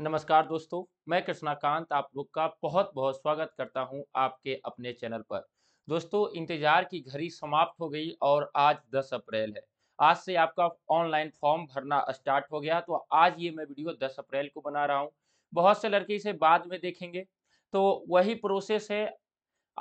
नमस्कार दोस्तों मैं कृष्णाकांत आप लोग का बहुत बहुत स्वागत करता हूं आपके अपने चैनल पर दोस्तों इंतजार की घड़ी समाप्त हो गई और आज 10 अप्रैल है आज से आपका ऑनलाइन फॉर्म भरना स्टार्ट हो गया तो आज ये मैं वीडियो 10 अप्रैल को बना रहा हूं बहुत से लड़के इसे बाद में देखेंगे तो वही प्रोसेस है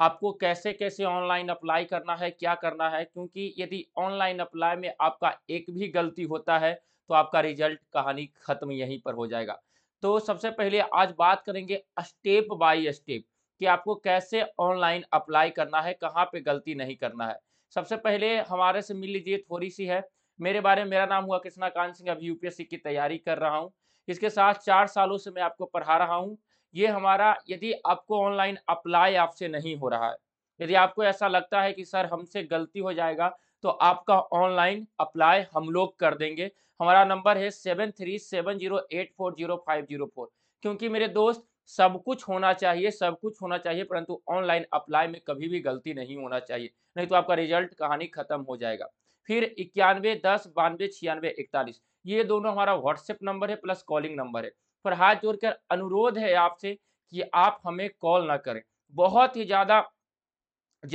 आपको कैसे कैसे ऑनलाइन अप्लाई करना है क्या करना है क्योंकि यदि ऑनलाइन अप्लाई में आपका एक भी गलती होता है तो आपका रिजल्ट कहानी खत्म यहीं पर हो जाएगा तो सबसे पहले आज बात करेंगे स्टेप बाय स्टेप कि आपको कैसे ऑनलाइन अप्लाई करना है कहाँ पे गलती नहीं करना है सबसे पहले हमारे से मिल लीजिए थोड़ी सी है मेरे बारे में मेरा नाम हुआ कृष्णा कांत सिंह अभी यूपीएससी की तैयारी कर रहा हूँ इसके साथ चार सालों से मैं आपको पढ़ा रहा हूँ ये हमारा यदि आपको ऑनलाइन अप्लाई आपसे नहीं हो रहा है यदि आपको ऐसा लगता है कि सर हमसे गलती हो जाएगा तो आपका ऑनलाइन अप्लाई हम लोग कर देंगे हमारा नंबर है seven three seven zero eight four zero five zero four क्योंकि मेरे दोस्त सब कुछ होना चाहिए सब कुछ होना चाहिए परंतु ऑनलाइन अप्लाई में कभी भी गलती नहीं होना चाहिए नहीं तो आपका रिजल्ट कहानी खत्म हो जाएगा फिर इक्यानवे दस बानवे छियानवे इकतालीस ये दोनों हमारा व्हाट्सएप नंबर है प्लस कॉलिंग नंबर है पर हाथ जोड़कर अनुरोध है आपसे कि आप हमें कॉल ना करें बहुत ही ज़्यादा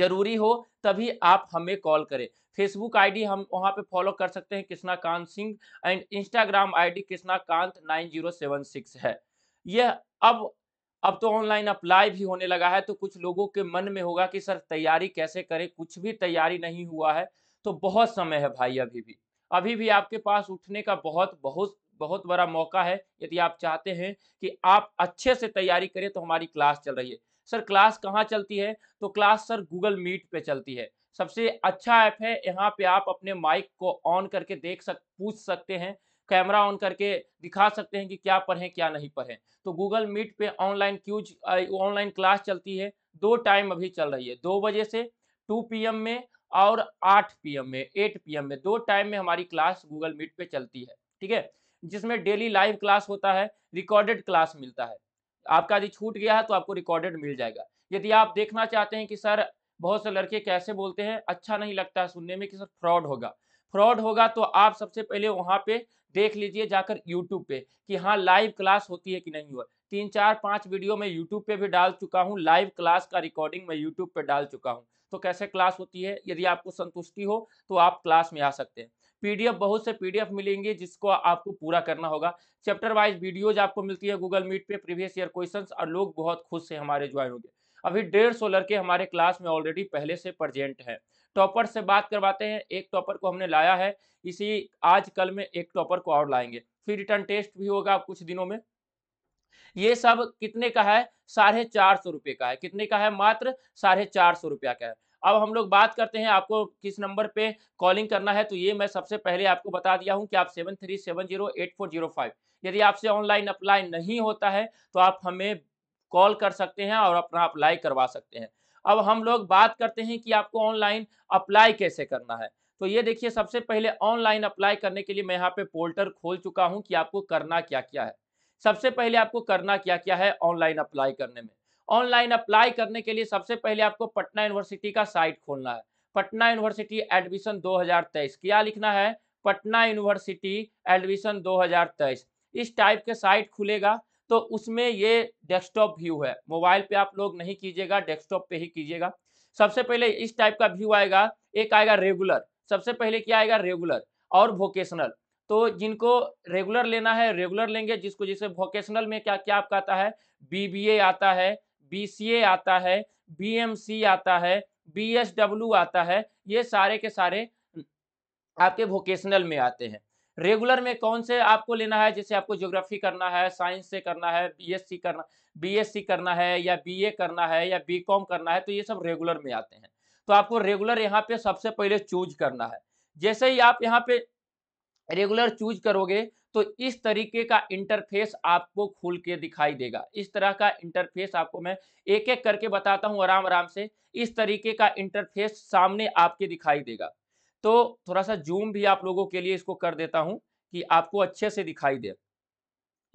जरूरी हो तभी आप हमें कॉल करें फेसबुक आईडी हम वहाँ पे फॉलो कर सकते हैं Krishna Kant Singh and Instagram ID Krishna Kant nine zero seven six है यह अब अब तो ऑनलाइन अप्लाई भी होने लगा है तो कुछ लोगों के मन में होगा कि सर तैयारी कैसे करें कुछ भी तैयारी नहीं हुआ है तो बहुत समय है भाई अभी भी अभी भी आपके पास उठने का बहुत बहुत बहुत बड़ा मौका है यदि आप चाहते हैं कि आप अच्छे से तैयारी करें तो हमारी क्लास चल रही है सर क्लास कहाँ चलती है तो क्लास सर गूगल मीट पे चलती है सबसे अच्छा ऐप है यहाँ पे आप अपने माइक को ऑन करके देख सक पूछ सकते हैं कैमरा ऑन करके दिखा सकते हैं कि क्या पढ़ें क्या नहीं पढ़ें तो गूगल मीट पे ऑनलाइन क्यूज ऑनलाइन क्लास चलती है दो टाइम अभी चल रही है दो बजे से टू पी में और आठ पी में एट पी में दो टाइम में हमारी क्लास गूगल मीट पे चलती है ठीक है जिसमें डेली लाइव क्लास होता है रिकॉर्डेड क्लास मिलता है आपका यदि छूट गया है तो आपको रिकॉर्डेड मिल जाएगा यदि आप देखना चाहते हैं कि सर बहुत से लड़के कैसे बोलते हैं अच्छा नहीं लगता है सुनने में कि सर फ्रॉड होगा फ्रॉड होगा तो आप सबसे पहले वहाँ पे देख लीजिए जाकर यूट्यूब पे कि हाँ लाइव क्लास होती है कि नहीं हुआ तीन चार पाँच वीडियो मैं यूट्यूब पे भी डाल चुका हूँ लाइव क्लास का रिकॉर्डिंग मैं यूट्यूब पे डाल चुका हूँ तो कैसे क्लास होती है यदि आपको संतुष्टि हो तो आप क्लास में आ सकते हैं पीडीएफ बहुत से पीडीएफ मिलेंगे जिसको आपको पूरा करना होगा चैप्टर वाइज वीडियोज आपको मिलती है गूगल मीट पे प्रीवियस ईयर क्वेश्चन और लोग बहुत खुश से हमारे ज्वाइन हो गए अभी डेढ़ सौ लड़के हमारे क्लास में ऑलरेडी पहले से प्रजेंट हैं टॉपर से बात करवाते हैं एक टॉपर को हमने लाया है इसी आज कल में एक टॉपर को और लाएंगे फिर रिटर्न टेस्ट भी होगा कुछ दिनों में ये सब कितने का है साढ़े चार सौ रुपये का है कितने का है मात्र साढ़े चार सौ रुपया का है अब हम लोग बात करते हैं आपको किस नंबर पे कॉलिंग करना है तो ये मैं सबसे पहले आपको बता दिया हूँ कि आप seven three seven zero eight four zero five यदि आपसे ऑनलाइन अप्लाई नहीं होता है तो आप हमें कॉल कर सकते हैं और अपना अप्लाई करवा सकते हैं अब हम लोग बात करते हैं कि आपको ऑनलाइन अप्लाई कैसे करना है तो ये देखिए सबसे पहले ऑनलाइन अप्लाई करने के लिए मैं यहाँ पे पोर्टल खोल चुका हूँ कि आपको करना क्या क्या है सबसे पहले आपको करना क्या क्या है ऑनलाइन अप्लाई करने में ऑनलाइन अप्लाई करने के लिए सबसे पहले आपको पटना यूनिवर्सिटी का साइट खोलना है पटना यूनिवर्सिटी एडमिशन 2023 क्या लिखना है पटना यूनिवर्सिटी एडमिशन 2023 इस टाइप के साइट खुलेगा तो उसमें ये डेस्कटॉप व्यू है मोबाइल पे आप लोग नहीं कीजिएगा डेस्कटॉप पे ही कीजिएगा सबसे पहले इस टाइप का व्यू आएगा एक आएगा रेगुलर सबसे पहले क्या आएगा रेगुलर और वोकेशनल तो जिनको रेगुलर लेना है रेगुलर लेंगे जिसको जिसे वोकेशनल में क्या क्या आपका आता है बी आता है बी आता है बी आता है बी आता है ये सारे के सारे आपके वोकेशनल में आते हैं रेगुलर में कौन से आपको लेना है जैसे आपको ज्योग्राफी करना है साइंस से करना है बीएससी करना बीएससी करना है या बीए करना है या बीकॉम करना है तो ये सब रेगुलर में आते हैं तो आपको रेगुलर यहाँ पे सबसे पहले चूज करना है जैसे ही आप यहाँ पे रेगुलर चूज करोगे तो इस तरीके का इंटरफेस आपको खुल के दिखाई देगा इस तरह का इंटरफेस आपको मैं एक एक करके बताता हूँ आराम आराम से इस तरीके का इंटरफेस सामने आपके दिखाई देगा तो थोड़ा सा जूम भी आप लोगों के लिए इसको कर देता हूं कि आपको अच्छे से दिखाई दे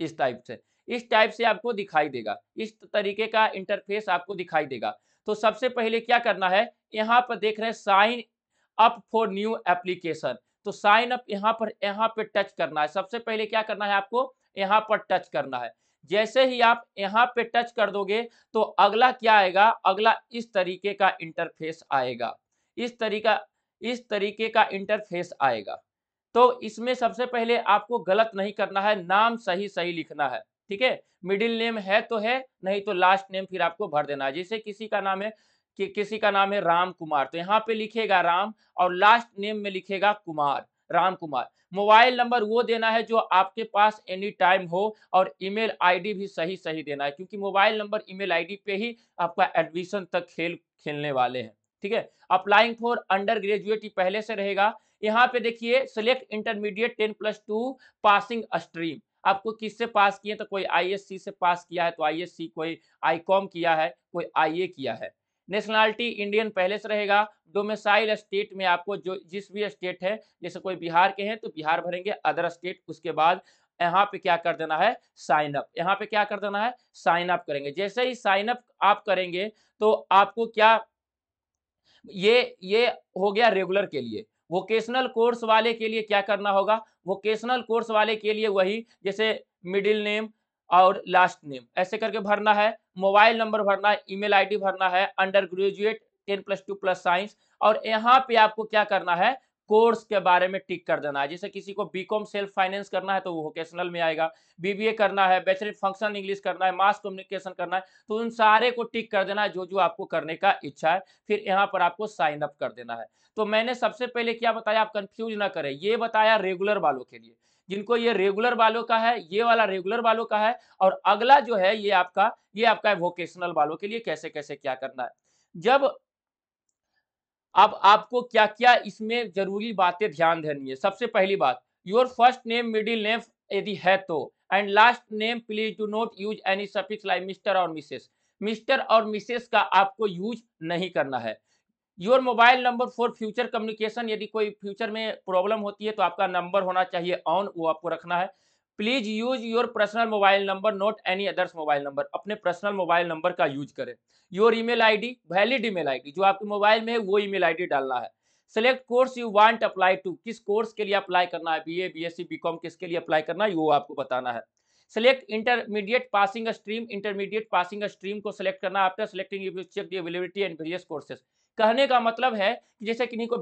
इस टाइप से इस टाइप से आपको दिखाई देगा इस तरीके का इंटरफेस आपको दिखाई देगा तो सबसे पहले क्या करना है यहाँ पर देख रहे हैं sign up for new application तो साइन अप यहाँ पर यहाँ पे टच करना है सबसे पहले क्या करना है आपको यहाँ पर टच करना है जैसे ही आप यहाँ पे टच कर दोगे तो अगला क्या आएगा अगला इस तरीके का इंटरफेस आएगा इस तरीका इस तरीके का इंटरफेस आएगा तो इसमें सबसे पहले आपको गलत नहीं करना है नाम सही सही लिखना है ठीक है मिडिल नेम है तो है नहीं तो लास्ट नेम फिर आपको भर देना है जैसे किसी का नाम है कि किसी का नाम है राम कुमार तो यहाँ पे लिखेगा राम और लास्ट नेम में लिखेगा कुमार राम कुमार मोबाइल नंबर वो देना है जो आपके पास एनी टाइम हो और ईमेल आईडी भी सही सही देना है क्योंकि मोबाइल नंबर ईमेल आईडी पे ही आपका एडमिशन तक खेल खेलने वाले हैं ठीक है अप्लाइंग फॉर अंडर ग्रेजुएट पहले से रहेगा यहाँ पे देखिए select intermediate ten plus two passing stream आपको किससे पास किए तो कोई आईएससी से पास किया है तो आईएससी कोई आईकॉम तो किया है कोई आईए किया है नेशनलिटी इंडियन पहले से रहेगा डोमेसाइल स्टेट में आपको जो जिस भी स्टेट है जैसे कोई बिहार के हैं तो बिहार भरेंगे अदर स्टेट उसके बाद यहाँ पे क्या कर देना है साइन अप यहाँ पे क्या कर देना है साइन अप करेंगे जैसे ही साइन अप आप करेंगे तो आपको क्या ये ये हो गया रेगुलर के लिए वोकेशनल कोर्स वाले के लिए क्या करना होगा वोकेशनल कोर्स वाले के लिए वही जैसे मिडिल नेम और लास्ट नेम ऐसे करके भरना है मोबाइल नंबर भरना है ईमेल आईडी भरना है undergraduate ten plus two plus science और यहाँ पे आपको क्या करना है कोर्स के बारे में टिक कर देना है जैसे किसी को बीकॉम सेल्फ फाइनेंस करना है तो वो वोकेशनल में आएगा बीबीए करना है बैचलर फंक्शनल इंग्लिश करना है मास कम्युनिकेशन करना है तो उन सारे को टिक कर देना है जो जो आपको करने का इच्छा है फिर यहाँ पर आपको साइन अप कर देना है तो मैंने सबसे पहले क्या बताया आप कंफ्यूज ना करें ये बताया रेगुलर वालों के लिए जिनको ये रेगुलर वालों का है ये वाला रेगुलर वालों का है और अगला जो है ये आपका ये आपका है वोकेशनल वालों के लिए कैसे कैसे क्या करना है जब अब आपको क्या क्या इसमें जरूरी बातें ध्यान देनी है सबसे पहली बात your first name middle name यदि है तो and last name please do not use any suffix like mister और मिसेस मिस्टर और मिसेस का आपको यूज नहीं करना है your mobile number for future communication यदि कोई फ्यूचर में प्रॉब्लम होती है तो आपका नंबर होना चाहिए ऑन वो आपको रखना है please use your personal mobile number not any others mobile number अपने पर्सनल मोबाइल नंबर का यूज करें your email ID valid email ID जो आपके मोबाइल में है वो ईमेल आईडी डालना है select course you want apply to किस कोर्स के लिए अप्लाई करना है बीए बीएससी बीकॉम किसके लिए अप्लाई करना है वो आपको बताना है select intermediate passing stream intermediate passing stream को सिलेक्ट करना after selecting check availability and various courses कहने का मतलब है कि जैसे किन्हीं को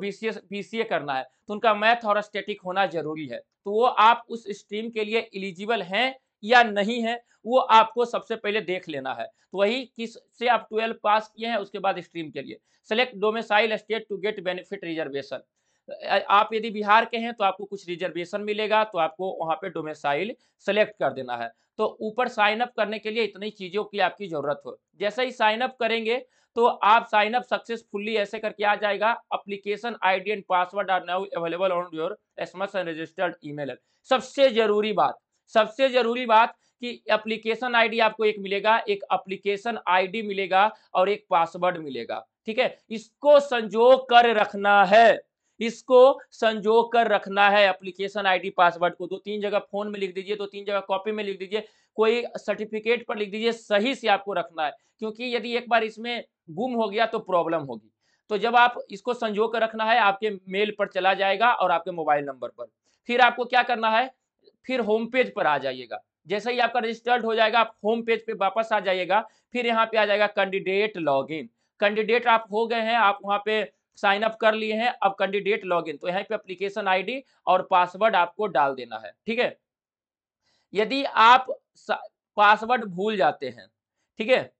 बी सी करना है तो उनका मैथ और स्टेटिक होना जरूरी है तो वो आप उस स्ट्रीम के लिए एलिजिबल हैं या नहीं है वो आपको सबसे पहले देख लेना है तो वही किस से आप ट्वेल्व पास किए हैं उसके बाद स्ट्रीम के लिए select domicile state to get benefit reservation आप यदि बिहार के हैं तो आपको कुछ रिजर्वेशन मिलेगा तो आपको वहां पे डोमेसाइल सेलेक्ट कर देना है तो ऊपर साइन अप करने के लिए इतनी चीज़ों की आपकी ज़रूरत हो जैसे ही साइन अप करेंगे तो आप साइन अप सक्सेसफुली ऐसे करके आ जाएगा application ID and password are now available on your SMS and registered email सबसे जरूरी बात सबसे जरूरी बात कि एप्लीकेशन आईडी आपको एक मिलेगा एक एप्लीकेशन आईडी मिलेगा और एक पासवर्ड मिलेगा ठीक है इसको संजो कर रखना है इसको संजो कर रखना है एप्लीकेशन आईडी पासवर्ड को दो तीन जगह फोन में लिख दीजिए दो तीन जगह कॉपी में लिख दीजिए कोई सर्टिफिकेट पर लिख दीजिए सही से आपको रखना है क्योंकि यदि एक बार इसमें गुम हो गया तो प्रॉब्लम होगी तो जब आप इसको संजो कर रखना है आपके मेल पर चला जाएगा और आपके मोबाइल नंबर पर फिर आपको क्या करना है फिर होम पेज पर आ जाइएगा जैसे ही आपका रजिस्टर्ड हो जाएगा आप होम पेज पे वापस आ जाइएगा फिर यहाँ पे आ जाएगा कैंडिडेट लॉगिन कैंडिडेट आप हो गए हैं आप वहाँ पे साइन अप कर लिए हैं अब कैंडिडेट इन तो यहाँ पे अप्लीकेशन आई और पासवर्ड आपको डाल देना है ठीक है यदि आप पासवर्ड भूल जाते हैं ठीक है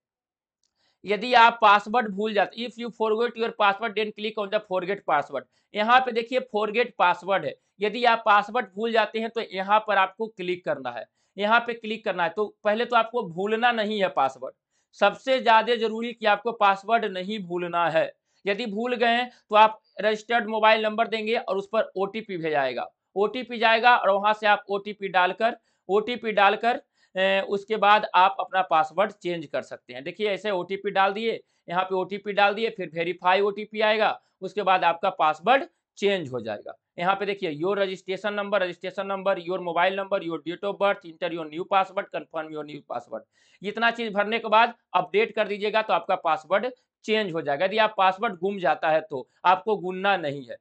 यदि आप पासवर्ड भूल जाते if you forget your password then click on the forget password यहाँ पे देखिए फॉरगेट पासवर्ड है यदि आप पासवर्ड भूल जाते हैं तो यहाँ पर आपको क्लिक करना है यहाँ पे क्लिक करना है तो पहले तो आपको भूलना नहीं है पासवर्ड सबसे ज्यादा जरूरी कि आपको पासवर्ड नहीं भूलना है यदि भूल गए तो आप रजिस्टर्ड मोबाइल नंबर देंगे और उस पर ओ भेजा ओ जाएगा और वहाँ से आप ओ डालकर ओ डालकर उसके बाद आप अपना पासवर्ड चेंज कर सकते हैं देखिए ऐसे ओ डाल दिए यहाँ पे ओ डाल दिए फिर वेरीफाई ओ आएगा उसके बाद आपका पासवर्ड चेंज हो जाएगा यहाँ पे देखिए your registration number registration number your mobile number your date of birth enter your new password confirm your new password इतना चीज भरने के बाद अपडेट कर दीजिएगा तो आपका पासवर्ड चेंज हो जाएगा यदि आप पासवर्ड गुम जाता है तो आपको गुनना नहीं है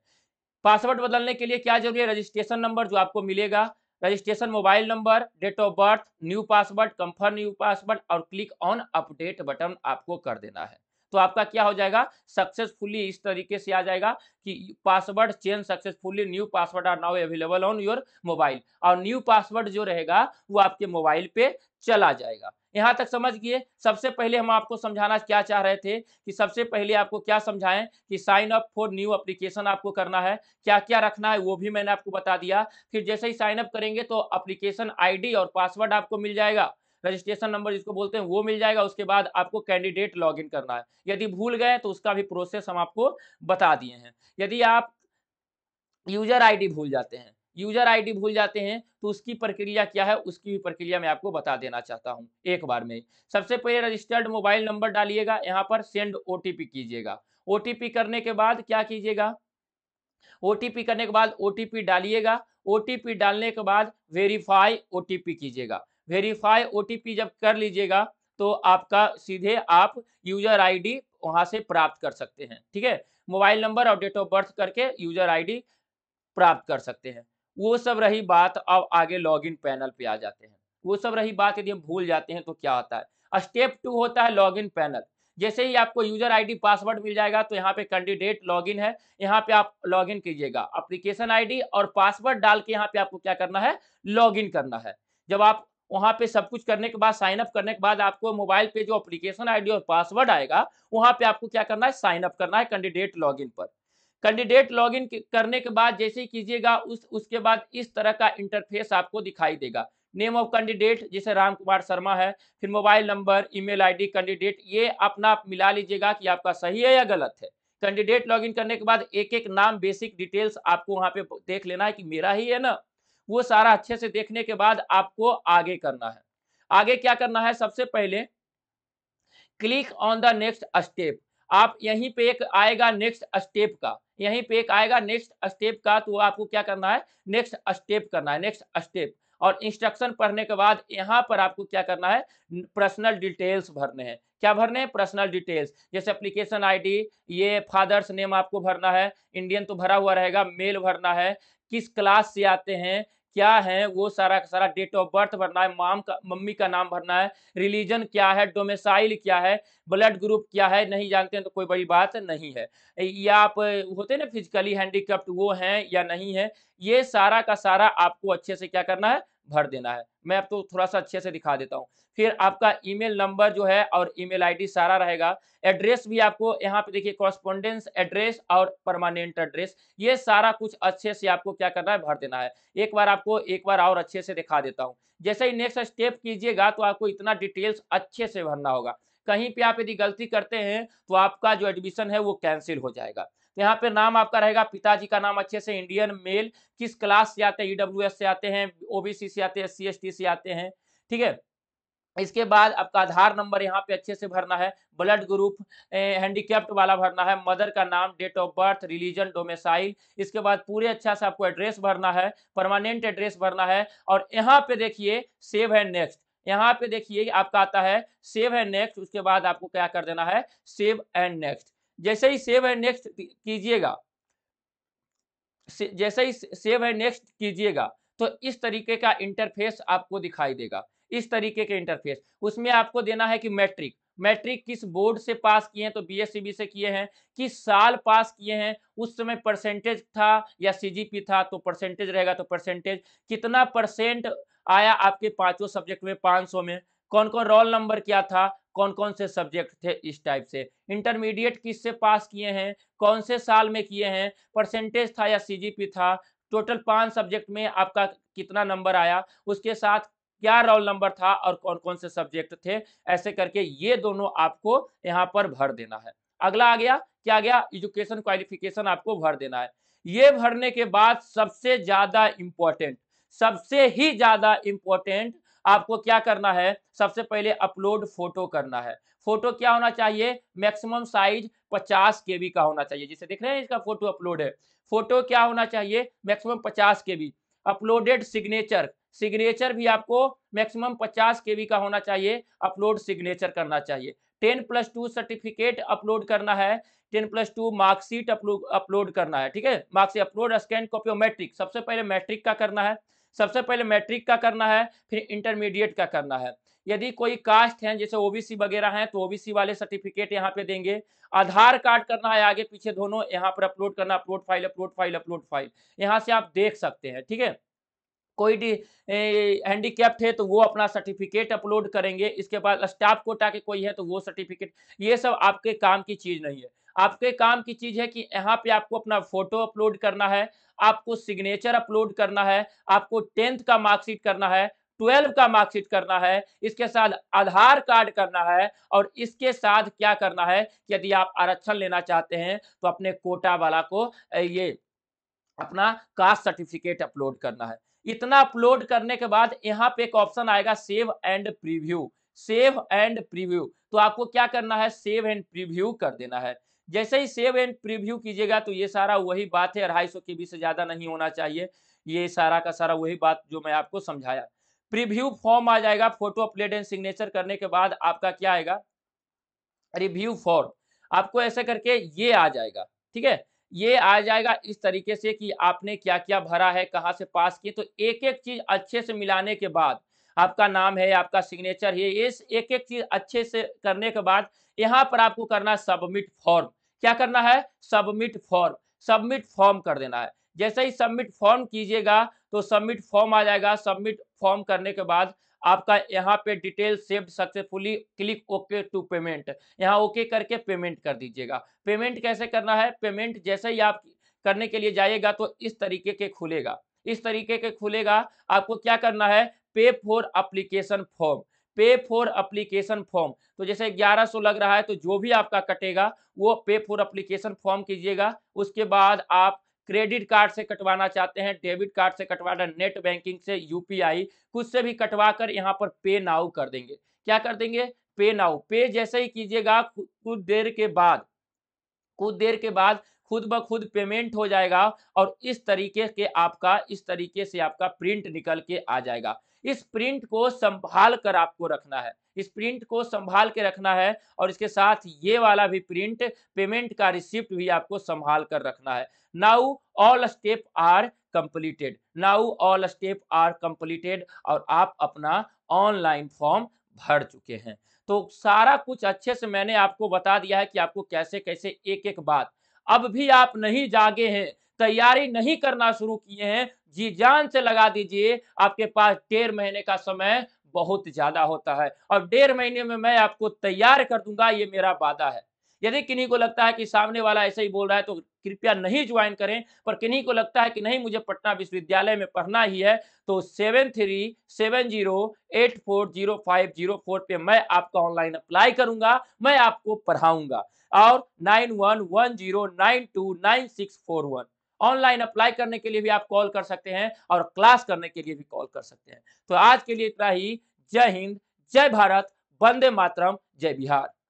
पासवर्ड बदलने के लिए क्या जरूरी है रजिस्ट्रेशन नंबर जो आपको मिलेगा registration mobile number date of birth new password confirm new password और क्लिक ऑन अपडेट बटन आपको कर देना है तो आपका क्या हो जाएगा सक्सेसफुली इस तरीके से आ जाएगा कि password change successfully new password are now available on your mobile और न्यू पासवर्ड जो रहेगा वो आपके मोबाइल पे चला जाएगा यहाँ तक समझ गए सबसे पहले हम आपको समझाना क्या चाह रहे थे कि सबसे पहले आपको क्या समझाएं कि sign up for new application आपको करना है क्या क्या रखना है वो भी मैंने आपको बता दिया फिर जैसे ही साइन अप करेंगे तो अप्लीकेशन आईडी और पासवर्ड आपको मिल जाएगा रजिस्ट्रेशन नंबर जिसको बोलते हैं वो मिल जाएगा उसके बाद आपको कैंडिडेट लॉगिन करना है यदि भूल गए तो उसका भी प्रोसेस हम आपको बता दिए हैं यदि आप यूजर आईडी भूल जाते हैं यूजर आईडी भूल जाते हैं तो उसकी प्रक्रिया क्या है उसकी भी प्रक्रिया मैं आपको बता देना चाहता हूँ एक बार में सबसे पहले रजिस्टर्ड मोबाइल नंबर डालिएगा यहाँ पर सेंड ओ कीजिएगा ओ करने के बाद क्या कीजिएगा ओ करने के बाद ओ डालिएगा ओ डालने के बाद वेरीफाई ओ कीजिएगा वेरीफाई ओटीपी जब कर लीजिएगा तो आपका सीधे आप यूजर आईडी वहां से प्राप्त कर सकते हैं ठीक है मोबाइल नंबर और डेट ऑफ बर्थ करके यूजर आईडी प्राप्त कर सकते हैं वो सब रही बात अब आगे लॉगिन पैनल पे आ जाते हैं वो सब रही बात यदि हम भूल जाते हैं तो क्या होता है स्टेप टू होता है लॉगिन पैनल जैसे ही आपको यूजर आईडी पासवर्ड मिल जाएगा तो यहाँ पे कैंडिडेट लॉगिन है यहाँ पे आप लॉगिन कीजिएगा अप्लीकेशन आईडी और पासवर्ड डाल के यहाँ पे आपको क्या करना है लॉगिन करना है जब आप वहाँ पे सब कुछ करने के बाद साइन अप करने के बाद आपको मोबाइल पे जो अप्लीकेशन आईडी और पासवर्ड आएगा वहाँ पे आपको क्या करना है साइन अप करना है कैंडिडेट लॉगिन पर कैंडिडेट लॉगिन करने के बाद जैसे ही कीजिएगा उस उसके बाद इस तरह का इंटरफेस आपको दिखाई देगा नेम ऑफ कैंडिडेट जैसे राम कुमार शर्मा है फिर mobile number email ID candidate ये अपना आप मिला लीजिएगा कि आपका सही है या गलत है कैंडिडेट लॉगिन करने के बाद एक एक नाम बेसिक डिटेल्स आपको वहाँ पे देख लेना है कि मेरा ही है ना वो सारा अच्छे से देखने के बाद आपको आगे करना है आगे क्या करना है सबसे पहले click on the next step आप यहीं पे एक आएगा नेक्स्ट स्टेप का यहीं पे एक आएगा नेक्स्ट स्टेप का तो आपको क्या करना है नेक्स्ट स्टेप करना है नेक्स्ट स्टेप और इंस्ट्रक्शन पढ़ने के बाद यहाँ पर आपको क्या करना है पर्सनल डिटेल्स भरने हैं क्या भरने हैं पर्सनल डिटेल्स जैसे एप्लीकेशन आईडी ये फादर्स नेम आपको भरना है इंडियन तो भरा हुआ रहेगा मेल भरना है किस क्लास से आते हैं क्या है वो सारा सारा डेट ऑफ बर्थ भरना है माम का मम्मी का नाम भरना है रिलीजन क्या है डोमेसाइल क्या है ब्लड ग्रुप क्या है नहीं जानते हैं तो कोई बड़ी बात नहीं है या आप होते ना फिजिकली हैंडीकैप्ट वो हैं या नहीं है ये सारा का सारा आपको अच्छे से क्या करना है भर देना है मैं आपको तो थोड़ा सा अच्छे से दिखा देता हूँ फिर आपका ईमेल नंबर जो है और ईमेल आईडी सारा रहेगा एड्रेस भी आपको यहाँ पे देखिए कॉरस्पोंडेंस एड्रेस और परमानेंट एड्रेस ये सारा कुछ अच्छे से आपको क्या करना है भर देना है एक बार आपको एक बार और अच्छे से दिखा देता हूँ जैसे ही नेक्स्ट स्टेप कीजिएगा तो आपको इतना डिटेल्स अच्छे से भरना होगा कहीं पे आप यदि गलती करते हैं तो आपका जो एडमिशन है वो कैंसिल हो जाएगा तो यहाँ पे नाम आपका रहेगा पिताजी का नाम अच्छे से इंडियन मेल किस क्लास से आते हैं ईडब्ल्यू e से आते हैं ओबीसी से आते हैं सी से आते हैं ठीक है इसके बाद आपका आधार नंबर यहाँ पे अच्छे से भरना है ब्लड ग्रुप हैंडीकेप्ट वाला भरना है मदर का नाम date of birth religion domicile इसके बाद पूरे अच्छा से आपको एड्रेस भरना है परमानेंट एड्रेस भरना है और यहाँ पे देखिए सेव है नेक्स्ट यहाँ पे देखिए आपका आता है सेव एंड नेक्स्ट उसके बाद आपको क्या कर देना है सेव एंड नेक्स्ट जैसे ही सेव एंड नेक्स्ट कीजिएगा जैसे ही सेव एंड नेक्स्ट कीजिएगा तो इस तरीके का इंटरफेस आपको दिखाई देगा इस तरीके के इंटरफेस उसमें आपको देना है कि मैट्रिक मैट्रिक किस बोर्ड से पास किए हैं तो बीएससीबी से किए हैं किस साल पास किए हैं उस समय परसेंटेज था या सीजीपी था तो परसेंटेज रहेगा तो परसेंटेज कितना परसेंट आया आपके पांचों सब्जेक्ट में सौ में कौन कौन रोल नंबर क्या था कौन कौन से सब्जेक्ट थे इस टाइप से इंटरमीडिएट किससे पास किए हैं कौन से साल में किए हैं परसेंटेज था या पी था टोटल पांच सब्जेक्ट में आपका कितना नंबर आया उसके साथ क्या रोल नंबर था और कौन कौन से सब्जेक्ट थे ऐसे करके ये दोनों आपको यहाँ पर भर देना है अगला आ गया क्या गया एजुकेशन क्वालिफिकेशन आपको भर देना है ये भरने के बाद सबसे ज्यादा इंपॉर्टेंट सबसे ही ज़्यादा इंपॉर्टेंट आपको क्या करना है सबसे पहले अपलोड फोटो करना है फोटो क्या होना चाहिए मैक्सिमम साइज 50 के का होना चाहिए जिसे देख रहे हैं इसका फोटो अपलोड है फोटो क्या होना चाहिए मैक्सिमम 50 के अपलोडेड सिग्नेचर सिग्नेचर भी आपको मैक्सिमम 50 के का होना चाहिए अपलोड सिग्नेचर करना चाहिए 10 प्लस टू सर्टिफिकेट अपलोड करना है 10 प्लस टू मार्कशीट अपलोड करना है ठीक है मार्कशीट अपलोड स्कैन मैट्रिक सबसे पहले मैट्रिक का करना है सबसे पहले मैट्रिक का करना है फिर इंटरमीडिएट का करना है यदि कोई कास्ट है जैसे ओबीसी वगैरह हैं तो ओबीसी वाले सर्टिफिकेट यहाँ पे देंगे आधार कार्ड करना है आगे पीछे दोनों यहाँ पर अपलोड करना upload file upload file upload file यहाँ से आप देख सकते हैं ठीक है कोई डी कैप्ट है तो वो अपना सर्टिफिकेट अपलोड करेंगे इसके बाद स्टाफ कोटा के कोई है तो वो सर्टिफिकेट ये सब आपके काम की चीज़ नहीं है आपके काम की चीज़ है कि यहाँ पे आपको अपना फोटो अपलोड करना है आपको सिग्नेचर अपलोड करना है आपको टेंथ का मार्कशीट करना है ट्वेल्व का मार्कशीट करना है इसके साथ आधार कार्ड करना है और इसके साथ क्या करना है यदि आप आरक्षण लेना चाहते हैं तो अपने कोटा वाला को ये अपना कास्ट सर्टिफिकेट अपलोड करना है इतना अपलोड करने के बाद यहाँ पे एक ऑप्शन आएगा save and preview save and preview तो आपको क्या करना है सेव एंड प्रीव्यू कर देना है जैसे ही सेव एंड प्रीव्यू कीजिएगा तो ये सारा वही बात है अढ़ाई सौ के से ज़्यादा नहीं होना चाहिए ये सारा का सारा वही बात जो मैं आपको समझाया प्रीव्यू फॉर्म आ जाएगा फोटो अपलोड एंड सिग्नेचर करने के बाद आपका क्या आएगा रिव्यू फॉर्म आपको ऐसे करके ये आ जाएगा ठीक है ये आ जाएगा इस तरीके से कि आपने क्या क्या भरा है कहाँ से पास किए तो एक एक चीज अच्छे से मिलाने के बाद आपका नाम है आपका सिग्नेचर है ये एक एक चीज अच्छे से करने के बाद यहाँ पर आपको करना है सबमिट फॉर्म क्या करना है सबमिट फॉर्म सबमिट फॉर्म कर देना है जैसे ही सबमिट फॉर्म कीजिएगा तो सबमिट फॉर्म आ जाएगा सबमिट फॉर्म करने के बाद आपका यहाँ पे detail saved successfully click okay to payment यहाँ ओके करके पेमेंट कर दीजिएगा पेमेंट कैसे करना है पेमेंट जैसे ही आप करने के लिए जाइएगा तो इस तरीके के खुलेगा इस तरीके के खुलेगा आपको क्या करना है pay for application form pay for application form तो जैसे 1100 लग रहा है तो जो भी आपका कटेगा वो पे फॉर अप्लीकेशन फॉर्म कीजिएगा उसके बाद आप क्रेडिट कार्ड से कटवाना चाहते हैं डेबिट कार्ड से कटवाना नेट बैंकिंग से यूपीआई कुछ से भी कटवा कर यहाँ पर पे नाउ कर देंगे क्या कर देंगे पे नाउ पे जैसे ही कीजिएगा कुछ देर के बाद कुछ देर के बाद खुद ब खुद पेमेंट हो जाएगा और इस तरीके के आपका इस तरीके से आपका प्रिंट निकल के आ जाएगा इस प्रिंट को संभाल कर आपको रखना है इस प्रिंट को संभाल के रखना है और इसके साथ ये वाला भी प्रिंट पेमेंट का रिसिप्ट भी आपको संभाल कर रखना है now all step are completed now all step are completed और आप अपना ऑनलाइन फॉर्म भर चुके हैं तो सारा कुछ अच्छे से मैंने आपको बता दिया है कि आपको कैसे कैसे एक एक बात अब भी आप नहीं जागे हैं तैयारी नहीं करना शुरू किए हैं जी जान से लगा दीजिए आपके पास डेढ़ महीने का समय बहुत ज्यादा होता है और डेढ़ महीने में मैं आपको तैयार कर दूंगा ये मेरा वादा है यदि किन्हीं को लगता है कि सामने वाला ऐसे ही बोल रहा है तो कृपया नहीं ज्वाइन करें पर किन्हीं को लगता है कि नहीं मुझे पटना विश्वविद्यालय में पढ़ना ही है तो seven three seven zero eight four zero five zero four पे मैं आपका ऑनलाइन अप्लाई करूंगा मैं आपको पढ़ाऊंगा और nine one one zero nine two nine six four one online apply करने के लिए भी आप कॉल कर सकते हैं और क्लास करने के लिए भी कॉल कर सकते हैं तो आज के लिए इतना ही जय हिंद जय भारत वंदे मातरम जय बिहार